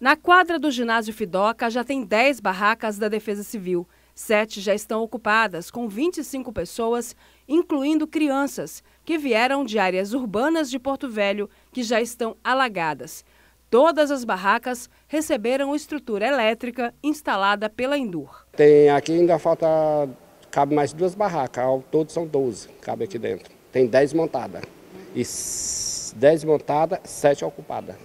Na quadra do ginásio Fidoca já tem 10 barracas da Defesa Civil. Sete já estão ocupadas, com 25 pessoas, incluindo crianças, que vieram de áreas urbanas de Porto Velho que já estão alagadas. Todas as barracas receberam estrutura elétrica instalada pela Indur. Tem aqui ainda falta, cabe mais duas barracas, ao todo são 12, cabe aqui dentro. Tem 10 montadas. E 10 montadas, 7 ocupadas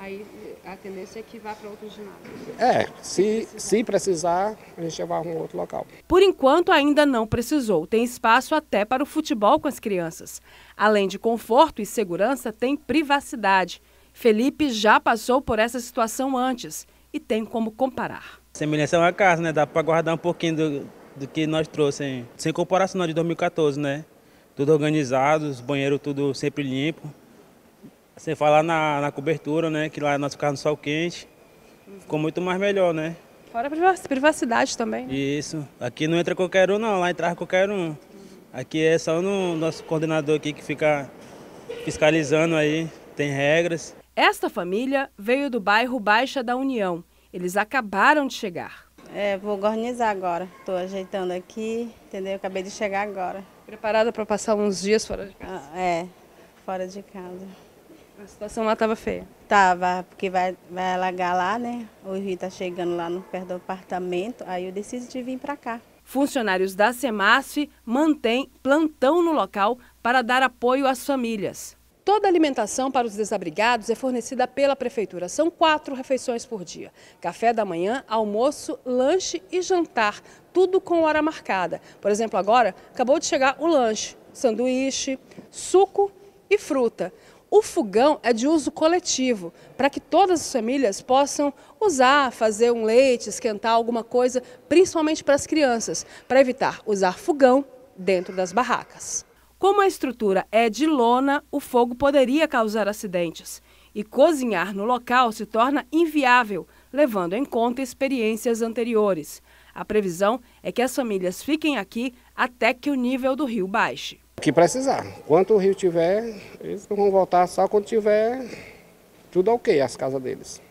aí a tendência é que vá para outro ginásio. É, se, se precisar, a gente vai um outro local. Por enquanto, ainda não precisou. Tem espaço até para o futebol com as crianças. Além de conforto e segurança, tem privacidade. Felipe já passou por essa situação antes e tem como comparar. Semelhança é uma casa, né? Dá para guardar um pouquinho do, do que nós trouxemos. Sem comparação de 2014, né? Tudo organizado, os banheiros tudo sempre limpo. Sem falar na, na cobertura, né? Que lá nós ficávamos no sol quente. Ficou muito mais melhor, né? Fora a privacidade também. Né? Isso. Aqui não entra qualquer um, não. Lá entra qualquer um. Aqui é só no nosso coordenador aqui que fica fiscalizando aí. Tem regras. Esta família veio do bairro Baixa da União. Eles acabaram de chegar. É, vou organizar agora. Estou ajeitando aqui, entendeu? Acabei de chegar agora. Preparada para passar uns dias fora de casa? Ah, é, fora de casa. A situação lá estava feia. Tava, porque vai, vai alagar lá, né? O Rio tá chegando lá no perto do apartamento, aí eu decidi vir para cá. Funcionários da SEMASF mantêm plantão no local para dar apoio às famílias. Toda a alimentação para os desabrigados é fornecida pela Prefeitura. São quatro refeições por dia: café da manhã, almoço, lanche e jantar. Tudo com hora marcada. Por exemplo, agora acabou de chegar o lanche: sanduíche, suco e fruta. O fogão é de uso coletivo, para que todas as famílias possam usar, fazer um leite, esquentar alguma coisa, principalmente para as crianças, para evitar usar fogão dentro das barracas. Como a estrutura é de lona, o fogo poderia causar acidentes. E cozinhar no local se torna inviável, levando em conta experiências anteriores. A previsão é que as famílias fiquem aqui até que o nível do rio baixe. O que precisar. Quanto o rio tiver, eles vão voltar só quando tiver tudo ok, as casas deles.